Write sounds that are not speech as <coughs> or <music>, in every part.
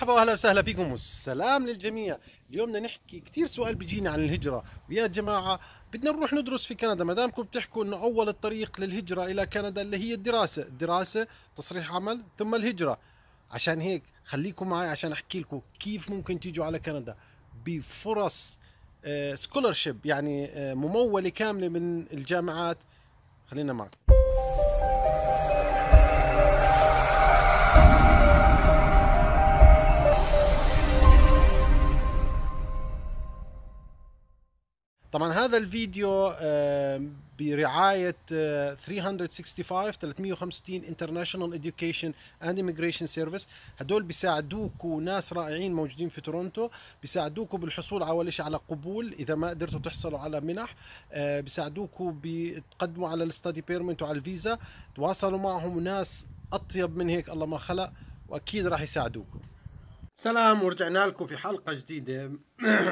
مرحبا واهلا وسهلا فيكم والسلام للجميع اليوم بدنا نحكي كثير سؤال بيجينا عن الهجره ويا جماعه بدنا نروح ندرس في كندا ما دامكم بتحكوا انه اول الطريق للهجره الى كندا اللي هي الدراسه الدراسه تصريح عمل ثم الهجره عشان هيك خليكم معي عشان احكي لكم كيف ممكن تيجوا على كندا بفرص سكولرشيب آه، يعني آه، مموله كامله من الجامعات خلينا معكم طبعا هذا الفيديو برعاية 365 آه، 365 International Education and Immigration Service هدول بيساعدوكوا ناس رائعين موجودين في تورونتو بيساعدوكوا بالحصول أول شيء على قبول إذا ما قدرتوا تحصلوا على منح آه، بيساعدوكوا بتقدموا على الستادي بيرمنت وعلى الفيزا تواصلوا معهم ناس أطيب من هيك الله ما خلق وأكيد راح يساعدوكم سلام ورجعنا لكم في حلقة جديدة <coughs>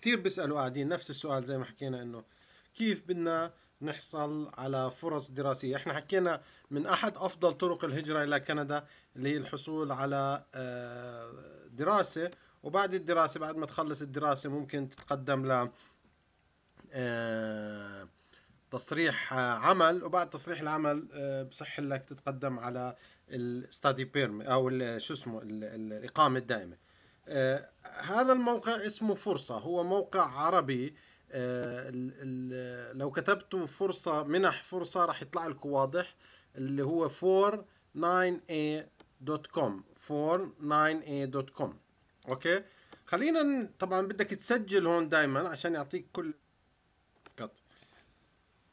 كثير بيسالوا قاعدين نفس السؤال زي ما حكينا انه كيف بدنا نحصل على فرص دراسيه احنا حكينا من احد افضل طرق الهجره الى كندا اللي هي الحصول على آه، دراسه وبعد الدراسه بعد ما تخلص الدراسه ممكن تتقدم ل آه، تصريح آه، عمل وبعد تصريح العمل بصح لك تتقدم على الستادي بيرم او شو اسمه الاقامه الدائمه آه، هذا الموقع اسمه فرصة هو موقع عربي آه، لو كتبتوا فرصة منح فرصة راح يطلع لكم واضح اللي هو 49a.com 49a.com اوكي خلينا طبعا بدك تسجل هون دائما عشان يعطيك كل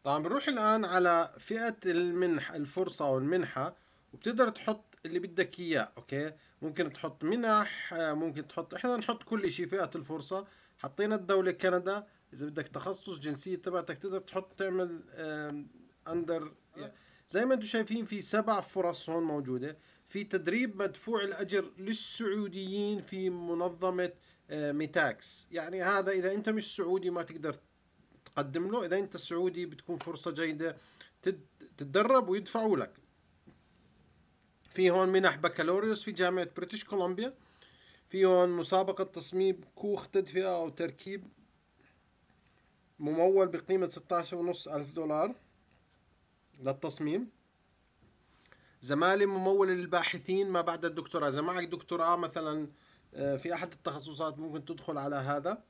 طبعا بنروح الان على فئة المنح الفرصة او المنحة وبتقدر تحط اللي بدك اياه اوكي ممكن تحط منح ممكن تحط احنا نحط كل شيء فئه الفرصه حطينا الدوله كندا اذا بدك تخصص جنسيه تبعتك تقدر تحط تعمل اندر زي ما انتم شايفين في سبع فرص هون موجوده في تدريب مدفوع الاجر للسعوديين في منظمه آه، ميتاكس يعني هذا اذا انت مش سعودي ما تقدر تقدم له اذا انت سعودي بتكون فرصه جيده تتدرب ويدفعوا لك في هون منح بكالوريوس في جامعة بريتش كولومبيا في هون مسابقة تصميم كوخ تدفئة أو تركيب ممول بقيمة 16.5 ألف دولار للتصميم زمالة ممول للباحثين ما بعد الدكتوراه إذا معك دكتوراه مثلا آه، في أحد التخصصات ممكن تدخل على هذا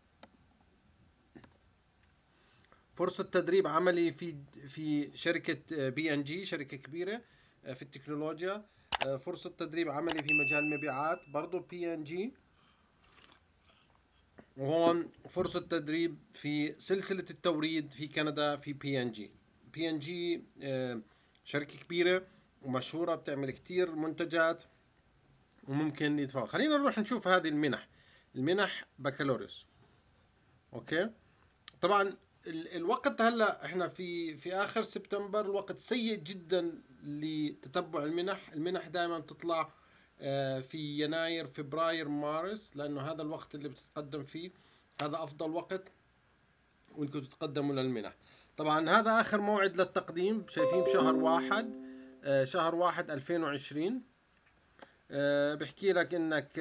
فرصة تدريب عملي في في شركة آه، بي ان جي شركة كبيرة آه، في التكنولوجيا آه، فرصة تدريب عملي في مجال المبيعات برضو بي ان جي وهون فرصة تدريب في سلسلة التوريد في كندا في بي ان جي بي ان جي شركة كبيرة ومشهورة بتعمل كتير منتجات وممكن يدفعوا خلينا نروح نشوف هذه المنح المنح بكالوريوس اوكي طبعا الوقت هلا احنا في في اخر سبتمبر الوقت سيء جدا لتتبع المنح المنح دائما بتطلع آه، في يناير فبراير مارس لأنه هذا الوقت اللي بتتقدم فيه هذا أفضل وقت وإنكم تتقدموا للمنح طبعا هذا آخر موعد للتقديم شايفين بشهر واحد شهر واحد 2020 آه، آه، بحكي لك إنك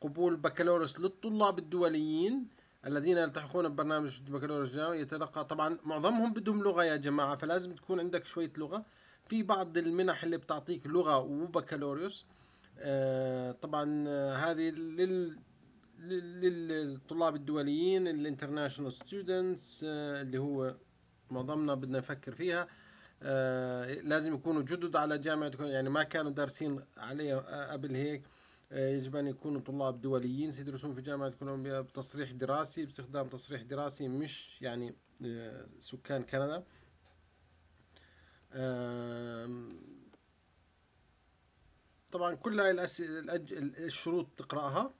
قبول بكالوريوس للطلاب الدوليين الذين يلتحقون ببرنامج بكالوريوس يتلقى طبعا معظمهم بدهم لغه يا جماعه فلازم تكون عندك شويه لغه في بعض المنح اللي بتعطيك لغة وبكالوريوس آه، طبعا آه، هذه لل للطلاب الدوليين الانترناشونال ستودنتس آه، اللي هو معظمنا بدنا نفكر فيها لازم يكونوا جدد على جامعتكم يعني ما كانوا دارسين عليها قبل هيك يجب أن يكونوا طلاب دوليين سيدرسون في جامعة كولومبيا بتصريح دراسي باستخدام تصريح دراسي مش يعني سكان كندا طبعا كل هاي الأس... الشروط تقرأها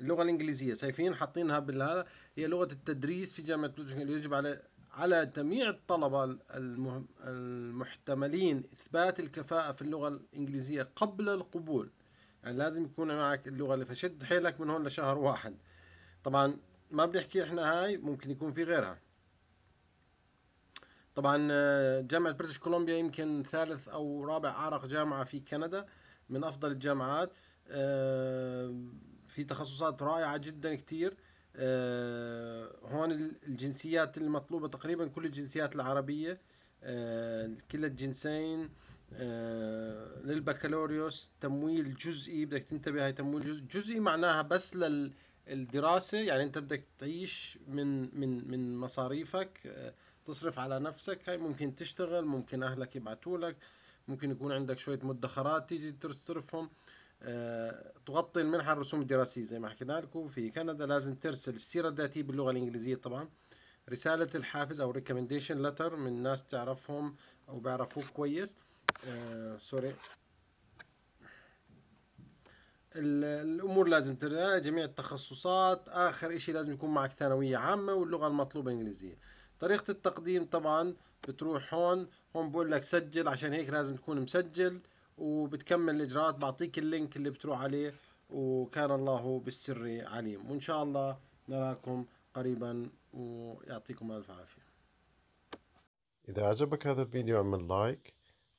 اللغة الإنجليزية شايفين حاطينها بالهذا هي لغة التدريس في جامعة بلوتشنج يجب على على جميع الطلبة المهم... المحتملين إثبات الكفاءة في اللغة الإنجليزية قبل القبول يعني لازم يكون معك اللغة اللي فشد حيلك من هون لشهر واحد طبعا ما بنحكي احنا هاي ممكن يكون في غيرها طبعا جامعة بريتش كولومبيا يمكن ثالث أو رابع أعرق جامعة في كندا من أفضل الجامعات آه، في تخصصات رائعة جدا كتير آه، هون الجنسيات المطلوبة تقريبا كل الجنسيات العربية آه، كلا الجنسين للبكالوريوس تمويل جزئي بدك تنتبه هاي تمويل جزئي جزئي معناها بس للدراسة يعني انت بدك تعيش من من من مصاريفك تصرف على نفسك هاي ممكن تشتغل ممكن أهلك يبعتوا لك ممكن يكون عندك شوية مدخرات تيجي تصرفهم أه تغطي المنحة الرسوم الدراسية زي ما حكينا لكم في كندا لازم ترسل السيرة الذاتية باللغة الإنجليزية طبعا رسالة الحافز أو ريكومنديشن لتر من ناس بتعرفهم أو بيعرفوك كويس أه سوري الامور لازم تراجع جميع التخصصات اخر اشي لازم يكون معك ثانويه عامه واللغه المطلوبه الانجليزيه طريقة التقديم طبعا بتروح هون هون بقول لك سجل عشان هيك لازم تكون مسجل وبتكمل الاجراءات بعطيك اللينك اللي بتروح عليه وكان الله بالسر عليم وان شاء الله نراكم قريبا ويعطيكم الف عافيه اذا عجبك هذا الفيديو اعمل لايك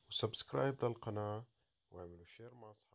وسبسكرايب للقناه واعملوا شير مع اصحابك